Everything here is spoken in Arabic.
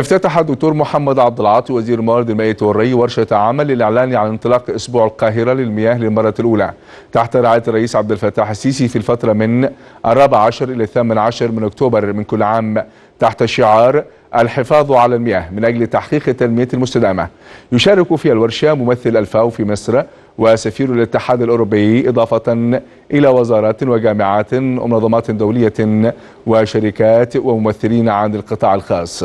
افتتح الدكتور محمد عبد العاطي وزير الموارد المائية والري ورشة عمل للإعلان عن انطلاق أسبوع القاهرة للمياه للمرة الأولى تحت رعاية الرئيس عبد الفتاح السيسي في الفترة من 14 إلى 18 من أكتوبر من كل عام تحت شعار الحفاظ على المياه من أجل تحقيق التنمية المستدامة يشارك في الورشة ممثل الفاو في مصر وسفير الاتحاد الأوروبي إضافة إلى وزارات وجامعات ومنظمات دولية وشركات وممثلين عن القطاع الخاص